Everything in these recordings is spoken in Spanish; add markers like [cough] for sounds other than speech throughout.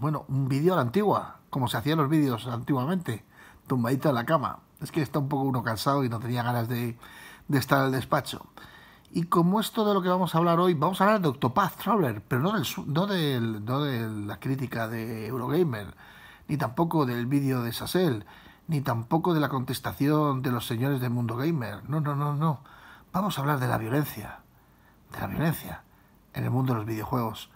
bueno, un vídeo a la antigua, como se hacían los vídeos antiguamente, tumbadito en la cama. Es que está un poco uno cansado y no tenía ganas de, estar al despacho. Y como esto de lo que vamos a hablar hoy, vamos a hablar de Octopath Traveler, pero no, del, no de la crítica de Eurogamer, ni tampoco del vídeo de Sassel, ni tampoco de la contestación de los señores del mundo gamer. No, no, no, no. Vamos a hablar de la violencia, de la violencia en el mundo de los videojuegos.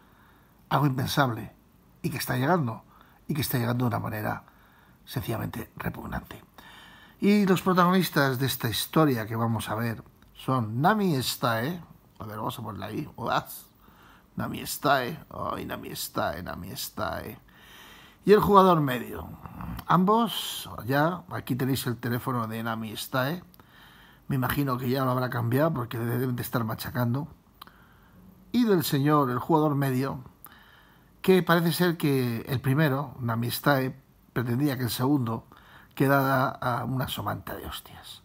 Algo impensable y que está llegando, y que está llegando de una manera sencillamente repugnante. Y los protagonistas de esta historia que vamos a ver son Nami Stae, a ver, vamos a ponerla ahí, Nami Stae, ay, Nami Stae, Nami Stae, y el jugador medio. Ambos, ya, aquí tenéis el teléfono de Nami Stae, me imagino que ya lo habrá cambiado porque deben de estar machacando, y del señor, el jugador medio, que parece ser que el primero, una amistad, eh, pretendía que el segundo quedara a una somanta de hostias.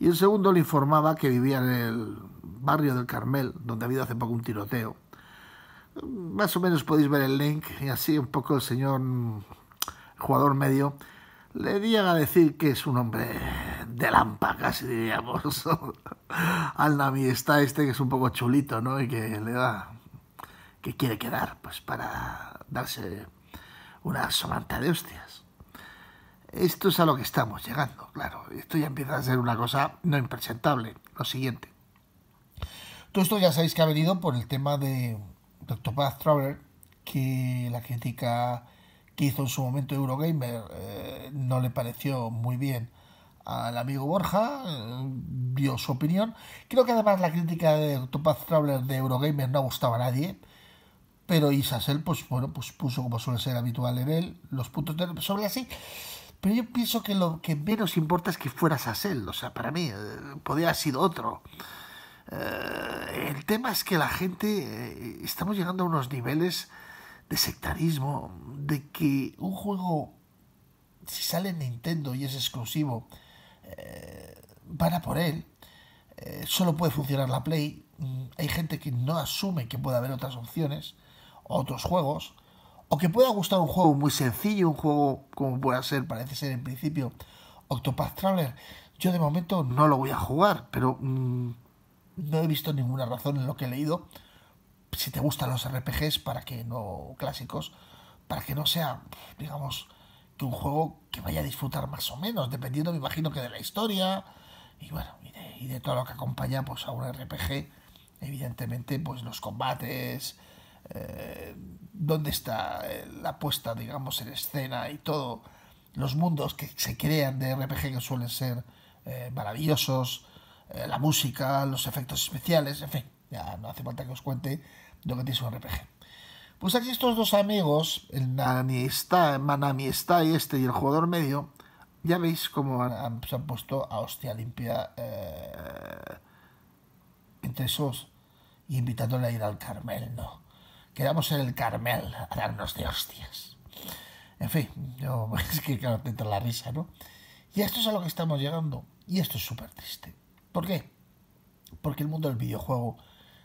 Y el segundo le informaba que vivía en el barrio del Carmel, donde ha habido hace poco un tiroteo. Más o menos podéis ver el link y así un poco el señor mm, jugador medio le llega a decir que es un hombre de lampa, casi diríamos, [laughs] al está este que es un poco chulito, ¿no? Y que le da que quiere quedar, pues para darse una somanta de hostias. Esto es a lo que estamos llegando, claro. Esto ya empieza a ser una cosa no impresentable. Lo siguiente. Todo esto ya sabéis que ha venido por el tema de Dr. Path Traveler, que la crítica que hizo en su momento Eurogamer eh, no le pareció muy bien al amigo Borja, eh, dio su opinión. Creo que además la crítica de Dr. Path Traveler de Eurogamer no gustaba a nadie pero Isasel, pues bueno, pues puso como suele ser habitual en él, los puntos de sobre así. Pero yo pienso que lo que menos importa es que fuera Sassel. o sea, para mí, eh, podría haber sido otro. Eh, el tema es que la gente, eh, estamos llegando a unos niveles de sectarismo, de que un juego, si sale en Nintendo y es exclusivo, van a por él, solo puede funcionar la Play, mm, hay gente que no asume que pueda haber otras opciones, otros juegos, o que pueda gustar un juego muy sencillo, un juego como pueda ser, parece ser en principio, Octopath Traveler, yo de momento no lo voy a jugar, pero mm, no he visto ninguna razón en lo que he leído. Si te gustan los RPGs, para que no clásicos, para que no sea, digamos, que un juego que vaya a disfrutar más o menos, dependiendo, me imagino que de la historia y bueno, y de, y de todo lo que acompaña pues, a un RPG. Evidentemente, pues los combates, eh, dónde está eh, la puesta, digamos, en escena y todo, los mundos que se crean de RPG que suelen ser eh, maravillosos, la música, los efectos especiales, en fin, ya no hace falta que os cuente lo que tiene un RPG. Pues aquí estos dos amigos, el Nani está, Manami está y este y el jugador medio, ya veis cómo se han puesto a hostia limpia entre esos invitándole a ir al Carmel, ¿no? quedamos en el Carmel a darnos de hostias. En fin, yo, [laughs] es que claro, te entra la risa, ¿no? Y esto es a lo que estamos llegando. Y esto es súper triste. ¿Por qué? Porque el mundo del videojuego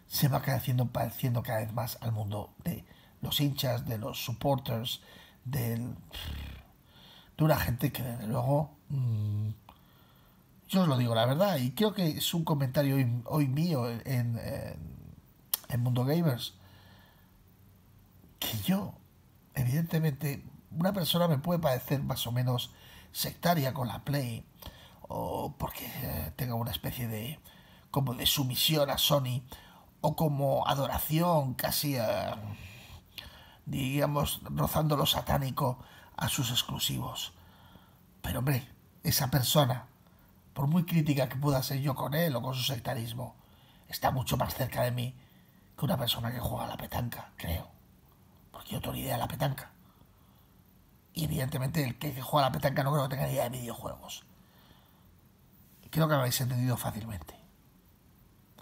se va creciendo, pareciendo cada vez más al mundo de los hinchas, de los supporters, de una gente que desde luego... Mm, yo os lo digo la verdad, y creo que es un comentario hoy, mío en Mundo Gamers yo, evidentemente, una persona me puede parecer más o menos sectaria con la Play, o porque eh, tenga una especie de como de sumisión a Sony, o como adoración casi, digamos, rozando lo satánico a sus exclusivos. Pero hombre, esa persona, por muy crítica que pueda ser yo con él o con su sectarismo, está mucho más cerca de mí que una persona que juega a la petanca, creo porque yo tengo idea de la petanca. Y evidentemente el que juega la petanca no creo que tenga idea de videojuegos. Creo que lo habéis entendido fácilmente.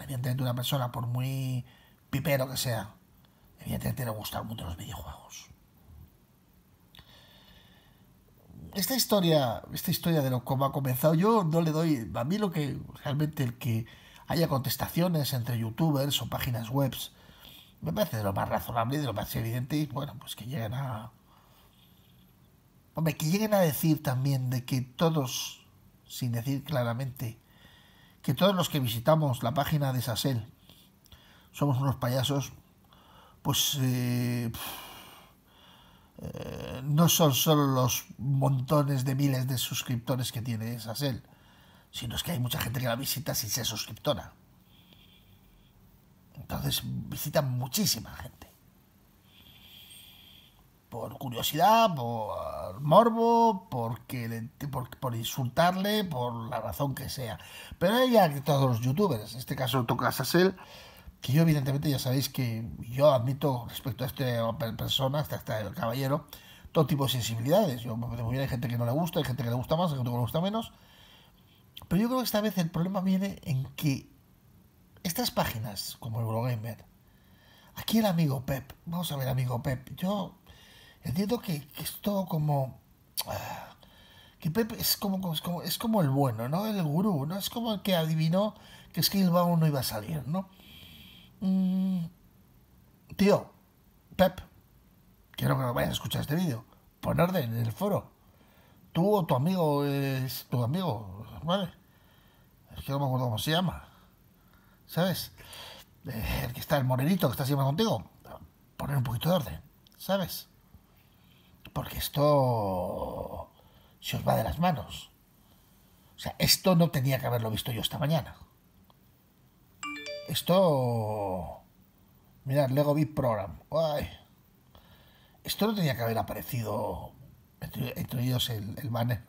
Evidentemente una persona, por muy pipero que sea, evidentemente le gusta mucho los videojuegos. Esta historia, esta historia de lo cómo ha comenzado, yo no le doy, a mí lo que realmente el que haya contestaciones entre youtubers o páginas webs me parece de lo más razonable y de lo más evidente y bueno, pues que lleguen a... Hombre, que lleguen a decir también de que todos, sin decir claramente, que todos los que visitamos la página de Sassel somos unos payasos, pues eh, eh, no son solo los montones de miles de suscriptores que tiene Sasel, sino es que hay mucha gente que la visita sin ser suscriptora. Entonces visitan muchísima gente. Por curiosidad, por morbo, porque por, insultarle, por la razón que sea. Pero ella que todos los youtubers, en este caso toca Sassel, que yo evidentemente ya sabéis que yo admito respecto a esta persona, hasta el caballero, todo tipo de sensibilidades. Yo, pues, hay gente que no le gusta, hay gente que le gusta más, hay gente que le gusta menos. Pero yo creo que esta vez el problema viene en que estas páginas, como el Eurogamer, aquí el amigo Pep, vamos a ver, amigo Pep, yo entiendo que, que es todo como. Ah, que Pep es como, es como, el bueno, ¿no? El gurú, ¿no? Es como el que adivinó que Skillbound no iba a salir, ¿no? Mm, tío, Pep, quiero que me vayas a escuchar este vídeo. Pon orden en el foro. Tú o tu amigo es tu amigo, ¿vale? Es que no me acuerdo cómo se llama. ¿sabes? Eh, el que está, el morenito que está siempre contigo, poner un poquito de orden, ¿sabes? Porque esto se os va de las manos. O sea, esto no tenía que haberlo visto yo esta mañana. Esto... Mirad, Lego Big Program. Ay. Esto no tenía que haber aparecido, entre, ellos el, el banner.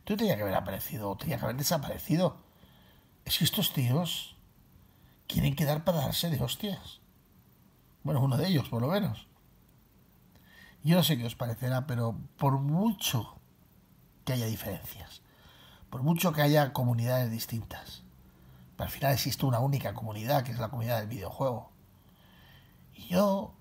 Esto no tenía que haber aparecido, tenía que haber desaparecido. Es que estos tíos quieren quedar para darse de hostias. Bueno, uno de ellos, por lo menos. Yo no sé qué os parecerá, pero por mucho que haya diferencias, por mucho que haya comunidades distintas, al final existe una única comunidad, que es la comunidad del videojuego. Y yo,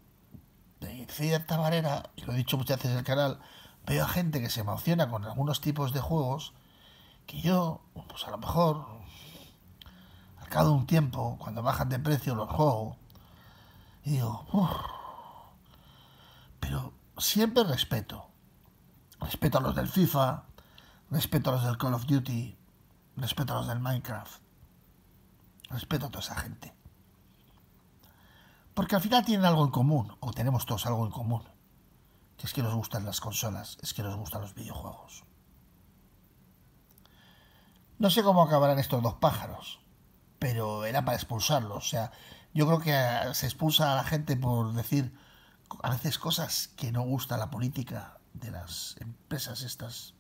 de cierta manera, y lo he dicho muchas veces en el canal, veo a gente que se emociona con algunos tipos de juegos que yo, pues a lo mejor, cada un tiempo, cuando bajan de precio los juegos, y digo, pero siempre respeto. Respeto a los del FIFA, respeto a los del Call of Duty, respeto a los del Minecraft, respeto a toda esa gente. Porque al final tienen algo en común, o tenemos todos algo en común, que es que nos gustan las consolas, es que nos gustan los videojuegos. No sé cómo acabarán estos dos pájaros, pero era para expulsarlo. O sea, yo creo que eh, se expulsa a la gente por decir a veces cosas que no gusta la política de las empresas estas.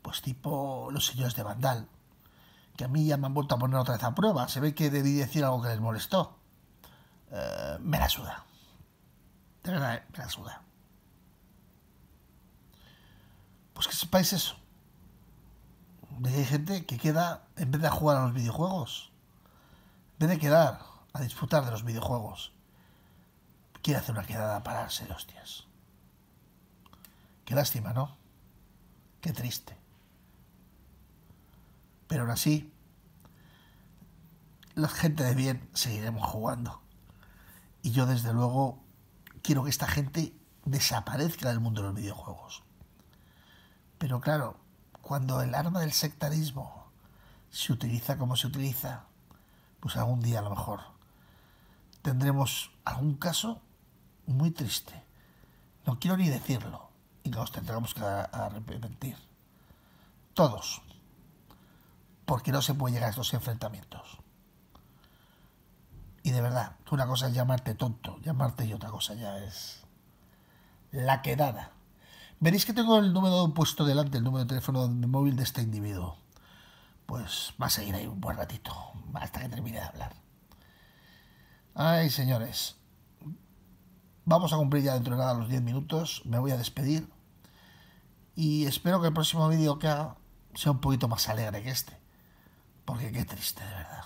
Pues tipo los señores de Vandal, que a mí ya me han vuelto a poner otra vez a prueba. Se ve que debí decir algo que les molestó. Eh, me la suda. De eh, me la suda. Pues que sepáis eso. Hay gente que queda, en vez de jugar a los videojuegos, vez de quedar a disfrutar de los videojuegos, quiere hacer una quedada a pararse hostias. Qué lástima, ¿no? Qué triste. Pero aún así, la gente de bien seguiremos jugando. Y yo desde luego quiero que esta gente desaparezca del mundo de los videojuegos. Pero claro, cuando el arma del sectarismo se utiliza como se utiliza, pues algún día a lo mejor tendremos algún caso muy triste. No quiero ni decirlo y nos tendremos que arrepentir. Todos. Porque no se puede llegar a estos enfrentamientos. Y de verdad, una cosa es llamarte tonto, llamarte y otra cosa ya es la quedada. Veréis que tengo el número puesto delante, el número de teléfono móvil de este individuo pues va a seguir ahí un buen ratito, hasta que termine de hablar. Ay, señores, vamos a cumplir ya dentro de nada los 10 minutos, me voy a despedir y espero que el próximo vídeo que haga sea un poquito más alegre que este, porque qué triste, de verdad.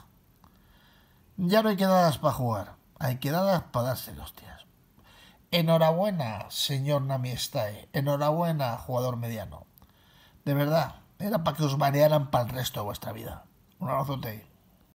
Ya no hay quedadas para jugar, hay quedadas para darse hostias. Enhorabuena, señor Namiestae, enhorabuena, jugador mediano. De verdad, era para que os banearan para el resto de vuestra vida. Un abrazote.